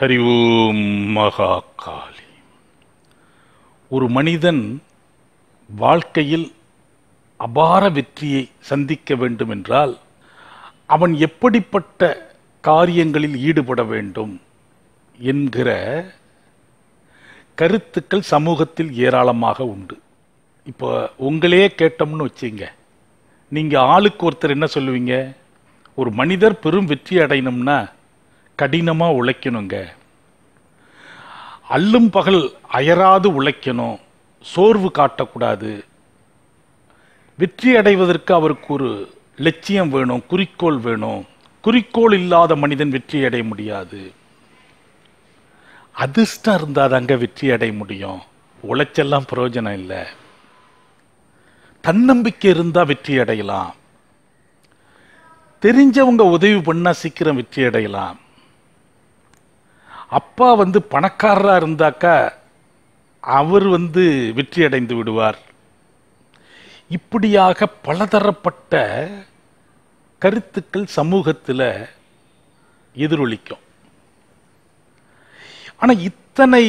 ஹரி ஓம் மகா காளி ஒரு மனிதன் வாழ்க்கையில் அபார வெற்றியை சந்திக்க வேண்டும் என்றால் அவன் எப்படிப்பட்ட காரியங்களில் ஈடுபட வேண்டும் என்கிற கருத்துக்கள் சமூகத்தில் ஏராளமாக உண்டு இப்போ உங்களே கேட்டோம்னு வச்சிங்க நீங்கள் ஆளுக்கு ஒருத்தர் என்ன சொல்லுவீங்க ஒரு மனிதர் பெரும் வெற்றி அடையணும்னா கடினமாக உழைக்கணுங்க அல்லும் பகல் அயராது உழைக்கணும் சோர்வு காட்டக்கூடாது வெற்றி அடைவதற்கு அவருக்கு ஒரு லட்சியம் வேணும் குறிக்கோள் வேணும் குறிக்கோள் இல்லாத மனிதன் வெற்றி அடைய முடியாது அதிர்ஷ்டம் இருந்தால் தாங்க வெற்றி அடைய முடியும் உழைச்செல்லாம் பிரயோஜனம் இல்லை தன்னம்பிக்கை இருந்தால் வெற்றி அடையலாம் தெரிஞ்சவங்க உதவி பண்ணால் சீக்கிரம் வெற்றி அடையலாம் அப்பா வந்து பணக்காரராக இருந்தாக்கா அவர் வந்து வெற்றி அடைந்து விடுவார் இப்படியாக பலதரப்பட்ட கருத்துக்கள் சமூகத்தில் எதிரொலிக்கும் ஆனால் இத்தனை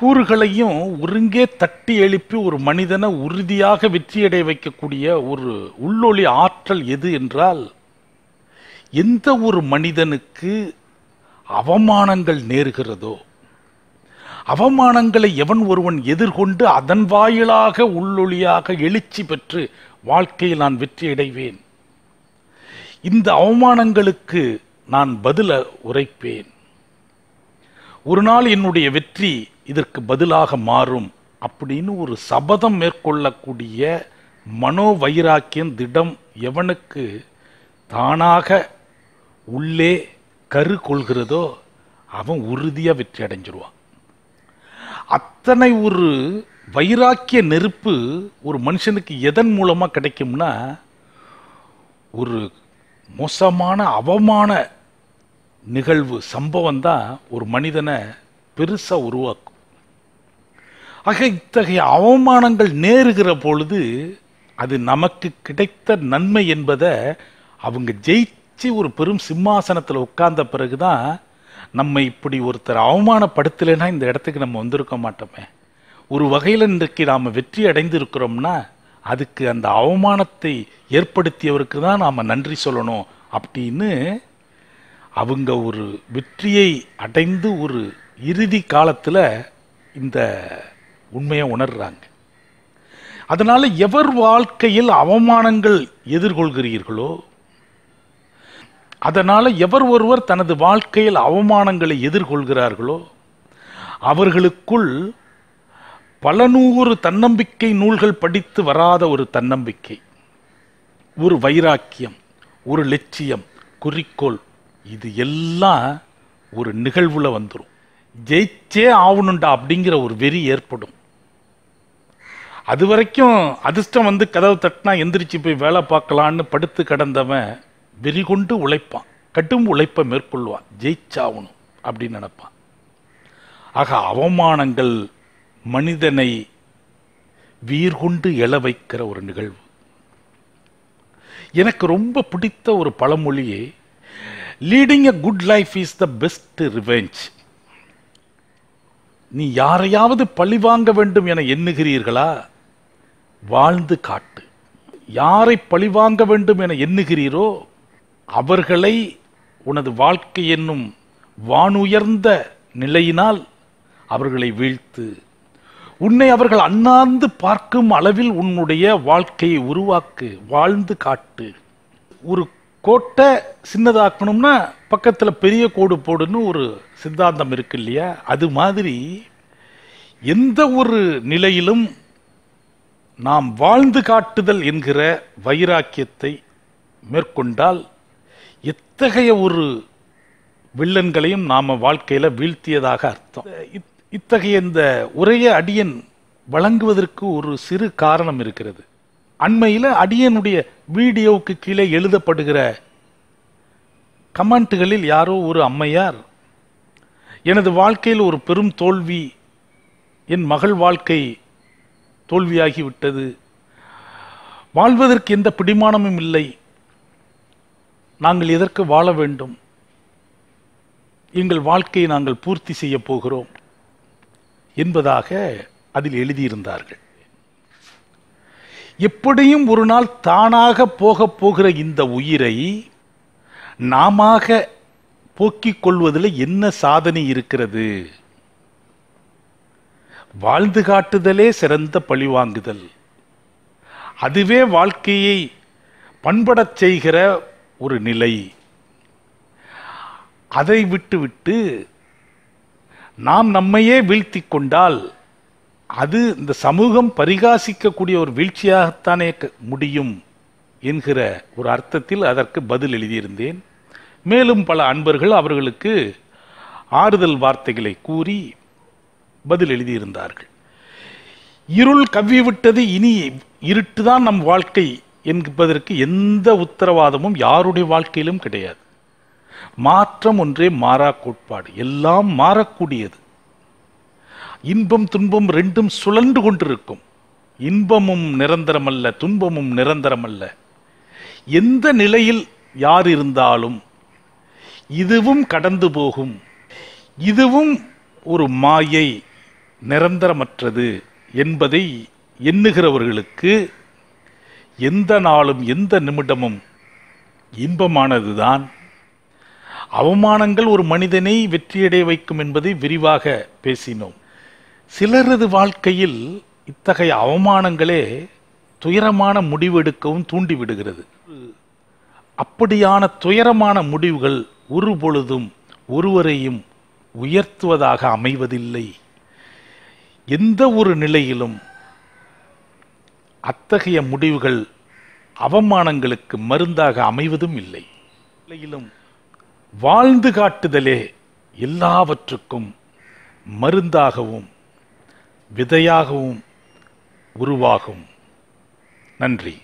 கூறுகளையும் ஒருங்கே தட்டி எழுப்பி ஒரு மனிதனை உறுதியாக வெற்றியடைய வைக்கக்கூடிய ஒரு உள்ளொளி ஆற்றல் எது என்றால் எந்த ஒரு மனிதனுக்கு அவமானங்கள் நேருகிறதோ அவமானங்களை எவன் ஒருவன் எதிர்கொண்டு அதன் வாயிலாக உள்ளொளியாக எழுச்சி பெற்று வாழ்க்கையில் நான் வெற்றி அடைவேன் இந்த அவமானங்களுக்கு நான் பதில உரைப்பேன் ஒரு நாள் என்னுடைய வெற்றி இதற்கு பதிலாக மாறும் அப்படின்னு ஒரு சபதம் மேற்கொள்ளக்கூடிய வைராக்கியம் திடம் எவனுக்கு தானாக உள்ளே கரு கொள்கிறதோ அவன் உறுதியாக வெற்றி அடைஞ்சிருவான் அத்தனை ஒரு வைராக்கிய நெருப்பு ஒரு மனுஷனுக்கு எதன் மூலமாக கிடைக்கும்னா ஒரு மோசமான அவமான நிகழ்வு சம்பவம் தான் ஒரு மனிதனை பெருசாக உருவாக்கும் ஆக இத்தகைய அவமானங்கள் நேருகிற பொழுது அது நமக்கு கிடைத்த நன்மை என்பதை அவங்க ஜெயித்த சி ஒரு பெரும் சிம்மாசனத்தில் உட்கார்ந்த பிறகு தான் நம்ம இப்படி ஒருத்தர் அவமானப்படுத்தலைன்னா இந்த இடத்துக்கு நம்ம வந்திருக்க மாட்டோமே ஒரு வகையில் இன்றைக்கு நாம் வெற்றி அடைந்திருக்கிறோம்னா அதுக்கு அந்த அவமானத்தை ஏற்படுத்தியவருக்கு தான் நாம் நன்றி சொல்லணும் அப்படின்னு அவங்க ஒரு வெற்றியை அடைந்து ஒரு இறுதி காலத்தில் இந்த உண்மையை உணர்றாங்க அதனால் எவர் வாழ்க்கையில் அவமானங்கள் எதிர்கொள்கிறீர்களோ அதனால் எவர் ஒருவர் தனது வாழ்க்கையில் அவமானங்களை எதிர்கொள்கிறார்களோ அவர்களுக்குள் பல நூறு தன்னம்பிக்கை நூல்கள் படித்து வராத ஒரு தன்னம்பிக்கை ஒரு வைராக்கியம் ஒரு லட்சியம் குறிக்கோள் இது எல்லாம் ஒரு நிகழ்வில் வந்துடும் ஜெயிச்சே ஆகணுண்டா அப்படிங்கிற ஒரு வெறி ஏற்படும் அது வரைக்கும் அதிர்ஷ்டம் வந்து கதவு தட்டினா எந்திரிச்சு போய் வேலை பார்க்கலான்னு படுத்து கிடந்தவன் வெறி கொண்டு உழைப்பான் கடும் உழைப்பை மேற்கொள்வான் ஜெயிச்சாகணும் அப்படின்னு நினப்பான் ஆக அவமானங்கள் மனிதனை வீர்கொண்டு எழ வைக்கிற ஒரு நிகழ்வு எனக்கு ரொம்ப பிடித்த ஒரு பழமொழியே leading a good life is the best revenge நீ யாரையாவது பழி வாங்க வேண்டும் என எண்ணுகிறீர்களா வாழ்ந்து காட்டு யாரை பழி வாங்க வேண்டும் என எண்ணுகிறீரோ அவர்களை உனது வாழ்க்கை என்னும் வானுயர்ந்த நிலையினால் அவர்களை வீழ்த்து உன்னை அவர்கள் அண்ணாந்து பார்க்கும் அளவில் உன்னுடைய வாழ்க்கையை உருவாக்கு வாழ்ந்து காட்டு ஒரு கோட்டை சின்னதாக்கணும்னா பக்கத்தில் பெரிய கோடு போடுன்னு ஒரு சித்தாந்தம் இருக்கு இல்லையா அது மாதிரி எந்த ஒரு நிலையிலும் நாம் வாழ்ந்து காட்டுதல் என்கிற வைராக்கியத்தை மேற்கொண்டால் இத்தகைய ஒரு வில்லன்களையும் நாம் வாழ்க்கையில் வீழ்த்தியதாக அர்த்தம் இத்தகைய இந்த உரைய அடியன் வழங்குவதற்கு ஒரு சிறு காரணம் இருக்கிறது அண்மையில் அடியனுடைய வீடியோவுக்கு கீழே எழுதப்படுகிற கமெண்ட்டுகளில் யாரோ ஒரு அம்மையார் எனது வாழ்க்கையில் ஒரு பெரும் தோல்வி என் மகள் வாழ்க்கை தோல்வியாகிவிட்டது வாழ்வதற்கு எந்த பிடிமானமும் இல்லை நாங்கள் எதற்கு வாழ வேண்டும் எங்கள் வாழ்க்கையை நாங்கள் பூர்த்தி செய்ய போகிறோம் என்பதாக அதில் எழுதியிருந்தார்கள் எப்படியும் ஒரு நாள் தானாக போக போகிற இந்த உயிரை நாம போக்கிக் கொள்வதில் என்ன சாதனை இருக்கிறது வாழ்ந்து காட்டுதலே சிறந்த பழிவாங்குதல் அதுவே வாழ்க்கையை பண்படச் செய்கிற ஒரு நிலை அதை விட்டுவிட்டு நாம் நம்மையே வீழ்த்தி கொண்டால் அது இந்த சமூகம் பரிகாசிக்கக்கூடிய ஒரு வீழ்ச்சியாகத்தானே முடியும் என்கிற ஒரு அர்த்தத்தில் அதற்கு பதில் எழுதியிருந்தேன் மேலும் பல அன்பர்கள் அவர்களுக்கு ஆறுதல் வார்த்தைகளை கூறி பதில் எழுதியிருந்தார்கள் இருள் கவ்விவிட்டது இனி இருட்டுதான் நம் வாழ்க்கை என்பதற்கு எந்த உத்தரவாதமும் யாருடைய வாழ்க்கையிலும் கிடையாது மாற்றம் ஒன்றே மாறா கோட்பாடு எல்லாம் மாறக்கூடியது இன்பம் துன்பம் ரெண்டும் சுழன்று கொண்டிருக்கும் இன்பமும் நிரந்தரமல்ல துன்பமும் நிரந்தரமல்ல எந்த நிலையில் யார் இருந்தாலும் இதுவும் கடந்து போகும் இதுவும் ஒரு மாயை நிரந்தரமற்றது என்பதை எண்ணுகிறவர்களுக்கு எந்த நாளும் எந்த நிமிடமும் இன்பமானதுதான் அவமானங்கள் ஒரு மனிதனை வெற்றியடைய வைக்கும் என்பதை விரிவாக பேசினோம் சிலரது வாழ்க்கையில் இத்தகைய அவமானங்களே துயரமான முடிவெடுக்கவும் தூண்டிவிடுகிறது அப்படியான துயரமான முடிவுகள் ஒரு பொழுதும் ஒருவரையும் உயர்த்துவதாக அமைவதில்லை எந்த ஒரு நிலையிலும் அத்தகைய முடிவுகள் அவமானங்களுக்கு மருந்தாக அமைவதும் இல்லை வாழ்ந்து காட்டுதலே எல்லாவற்றுக்கும் மருந்தாகவும் விதையாகவும் உருவாகும் நன்றி